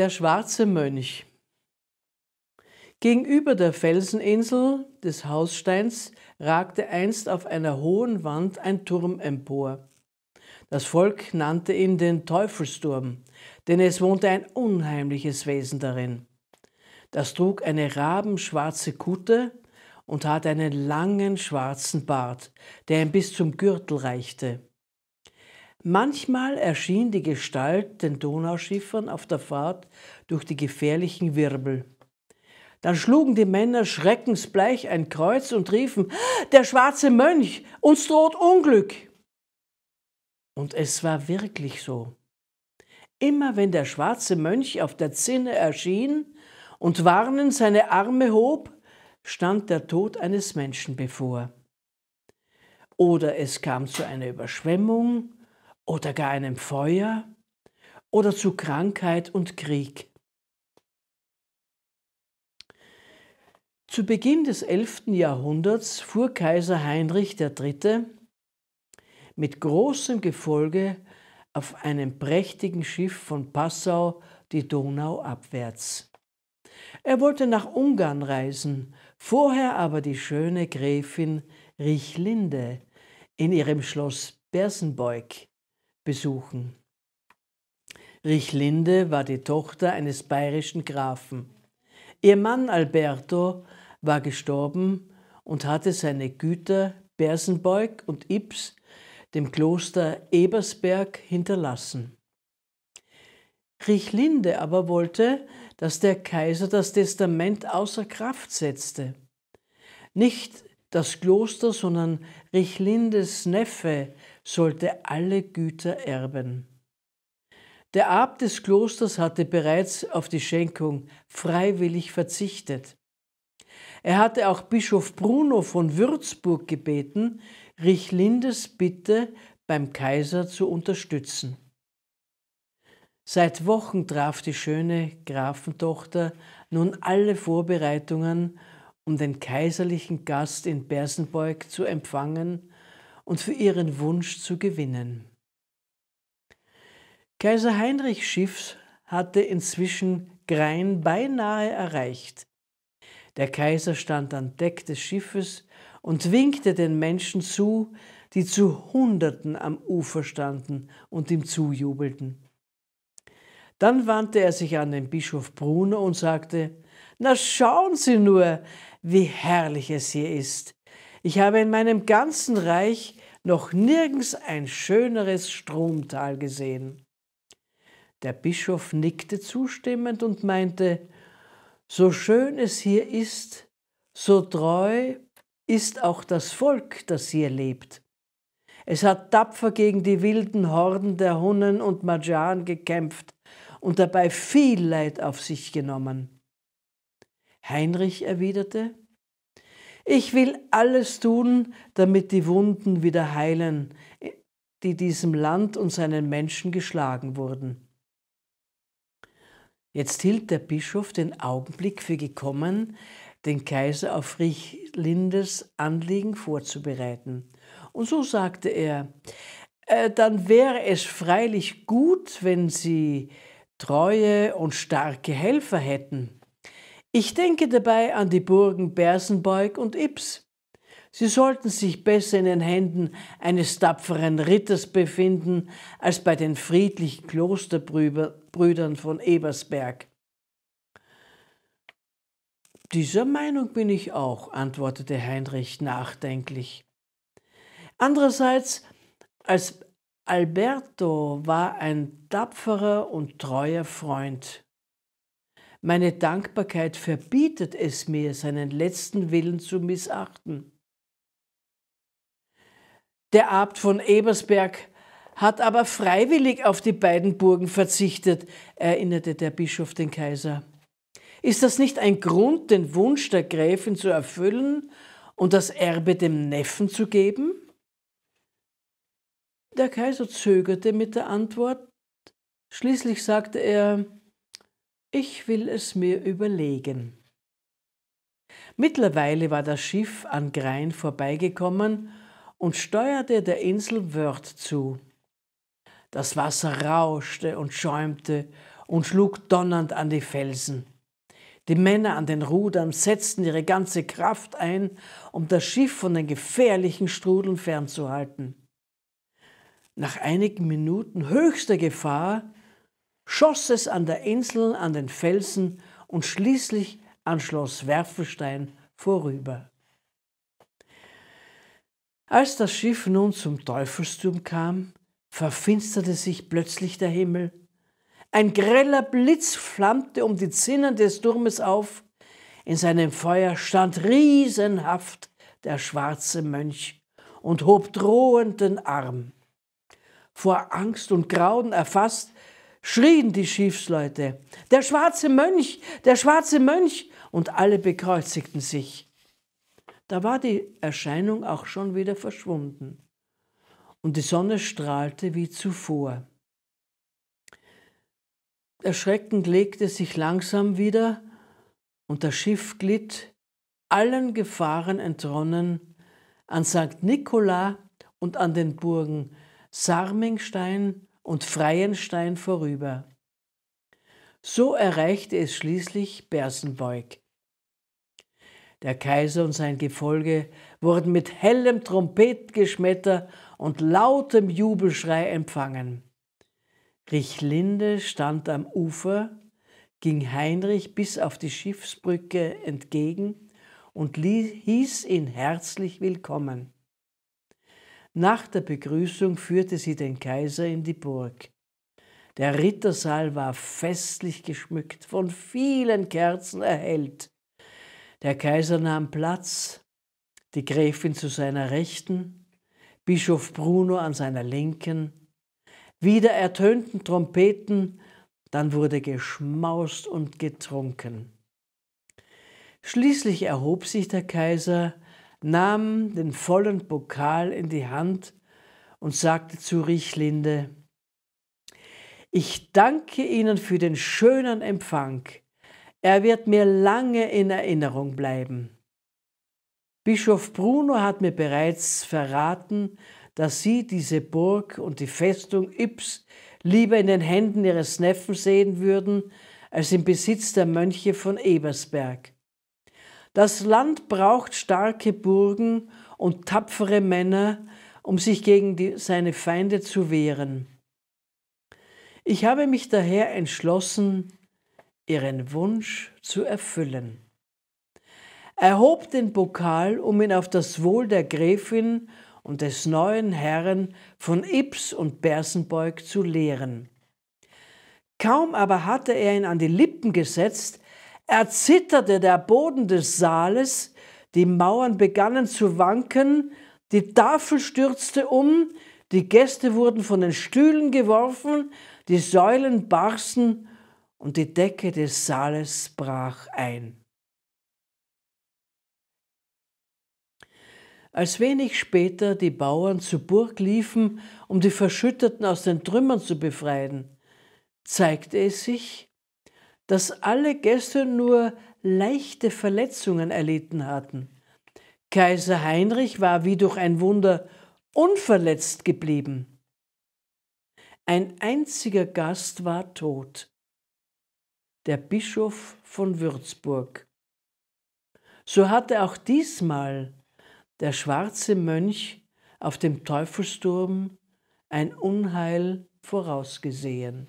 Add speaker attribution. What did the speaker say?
Speaker 1: der schwarze Mönch. Gegenüber der Felseninsel des Haussteins ragte einst auf einer hohen Wand ein Turm empor. Das Volk nannte ihn den Teufelsturm, denn es wohnte ein unheimliches Wesen darin. Das trug eine rabenschwarze Kutte und hatte einen langen schwarzen Bart, der ihm bis zum Gürtel reichte. Manchmal erschien die Gestalt den Donauschiffern auf der Fahrt durch die gefährlichen Wirbel. Dann schlugen die Männer schreckensbleich ein Kreuz und riefen, der schwarze Mönch, uns droht Unglück. Und es war wirklich so. Immer wenn der schwarze Mönch auf der Zinne erschien und warnend seine Arme hob, stand der Tod eines Menschen bevor. Oder es kam zu einer Überschwemmung, oder gar einem Feuer oder zu Krankheit und Krieg. Zu Beginn des 11. Jahrhunderts fuhr Kaiser Heinrich III. mit großem Gefolge auf einem prächtigen Schiff von Passau die Donau abwärts. Er wollte nach Ungarn reisen, vorher aber die schöne Gräfin Richlinde in ihrem Schloss Bersenbeug besuchen. Richlinde war die Tochter eines bayerischen Grafen. Ihr Mann Alberto war gestorben und hatte seine Güter Bersenbeug und Ips dem Kloster Ebersberg hinterlassen. Richlinde aber wollte, dass der Kaiser das Testament außer Kraft setzte. Nicht das Kloster, sondern Richlindes Neffe sollte alle Güter erben. Der Abt des Klosters hatte bereits auf die Schenkung freiwillig verzichtet. Er hatte auch Bischof Bruno von Würzburg gebeten, Richlindes Bitte beim Kaiser zu unterstützen. Seit Wochen traf die schöne Grafentochter nun alle Vorbereitungen um den kaiserlichen Gast in Bersenbeug zu empfangen und für ihren Wunsch zu gewinnen. Kaiser Heinrich Schiffs hatte inzwischen Grein beinahe erreicht. Der Kaiser stand an Deck des Schiffes und winkte den Menschen zu, die zu Hunderten am Ufer standen und ihm zujubelten. Dann wandte er sich an den Bischof Bruno und sagte, na schauen Sie nur, wie herrlich es hier ist. Ich habe in meinem ganzen Reich noch nirgends ein schöneres Stromtal gesehen. Der Bischof nickte zustimmend und meinte, so schön es hier ist, so treu ist auch das Volk, das hier lebt. Es hat tapfer gegen die wilden Horden der Hunnen und Majan gekämpft und dabei viel Leid auf sich genommen. Heinrich erwiderte, ich will alles tun, damit die Wunden wieder heilen, die diesem Land und seinen Menschen geschlagen wurden. Jetzt hielt der Bischof den Augenblick für gekommen, den Kaiser auf Friedlindes Anliegen vorzubereiten. Und so sagte er, äh, dann wäre es freilich gut, wenn Sie treue und starke Helfer hätten. Ich denke dabei an die Burgen Bersenbeug und Ips. Sie sollten sich besser in den Händen eines tapferen Ritters befinden als bei den friedlichen Klosterbrüdern von Ebersberg. Dieser Meinung bin ich auch, antwortete Heinrich nachdenklich. Andererseits, als Alberto war ein tapferer und treuer Freund. Meine Dankbarkeit verbietet es mir, seinen letzten Willen zu missachten. Der Abt von Ebersberg hat aber freiwillig auf die beiden Burgen verzichtet, erinnerte der Bischof den Kaiser. Ist das nicht ein Grund, den Wunsch der Gräfin zu erfüllen und das Erbe dem Neffen zu geben? Der Kaiser zögerte mit der Antwort. Schließlich sagte er, ich will es mir überlegen. Mittlerweile war das Schiff an Grein vorbeigekommen und steuerte der Insel Wörth zu. Das Wasser rauschte und schäumte und schlug donnernd an die Felsen. Die Männer an den Rudern setzten ihre ganze Kraft ein, um das Schiff von den gefährlichen Strudeln fernzuhalten. Nach einigen Minuten höchster Gefahr schoss es an der Insel, an den Felsen und schließlich an Schloss Werfenstein vorüber. Als das Schiff nun zum Teufelsturm kam, verfinsterte sich plötzlich der Himmel. Ein greller Blitz flammte um die Zinnen des Turmes auf. In seinem Feuer stand riesenhaft der schwarze Mönch und hob drohend den Arm. Vor Angst und Grauen erfasst, schrien die Schiffsleute, der schwarze Mönch, der schwarze Mönch, und alle bekreuzigten sich. Da war die Erscheinung auch schon wieder verschwunden, und die Sonne strahlte wie zuvor. Erschreckend legte sich langsam wieder, und das Schiff glitt, allen Gefahren entronnen, an St. Nikola und an den Burgen Sarmingstein, und Freienstein vorüber. So erreichte es schließlich Bersenbeug. Der Kaiser und sein Gefolge wurden mit hellem Trompetengeschmetter und lautem Jubelschrei empfangen. Richlinde stand am Ufer, ging Heinrich bis auf die Schiffsbrücke entgegen und hieß ihn herzlich willkommen. Nach der Begrüßung führte sie den Kaiser in die Burg. Der Rittersaal war festlich geschmückt, von vielen Kerzen erhellt. Der Kaiser nahm Platz, die Gräfin zu seiner Rechten, Bischof Bruno an seiner Linken. Wieder ertönten Trompeten, dann wurde geschmaust und getrunken. Schließlich erhob sich der Kaiser, nahm den vollen Pokal in die Hand und sagte zu Richlinde, ich danke Ihnen für den schönen Empfang. Er wird mir lange in Erinnerung bleiben. Bischof Bruno hat mir bereits verraten, dass Sie diese Burg und die Festung Yps lieber in den Händen Ihres Neffen sehen würden, als im Besitz der Mönche von Ebersberg. Das Land braucht starke Burgen und tapfere Männer, um sich gegen die, seine Feinde zu wehren. Ich habe mich daher entschlossen, ihren Wunsch zu erfüllen. Er hob den Pokal, um ihn auf das Wohl der Gräfin und des neuen Herren von Ips und Bersenbeug zu lehren. Kaum aber hatte er ihn an die Lippen gesetzt, erzitterte der Boden des Saales, die Mauern begannen zu wanken, die Tafel stürzte um, die Gäste wurden von den Stühlen geworfen, die Säulen barsten und die Decke des Saales brach ein. Als wenig später die Bauern zur Burg liefen, um die Verschütteten aus den Trümmern zu befreien, zeigte es sich, dass alle Gäste nur leichte Verletzungen erlitten hatten. Kaiser Heinrich war wie durch ein Wunder unverletzt geblieben. Ein einziger Gast war tot, der Bischof von Würzburg. So hatte auch diesmal der schwarze Mönch auf dem Teufelsturm ein Unheil vorausgesehen.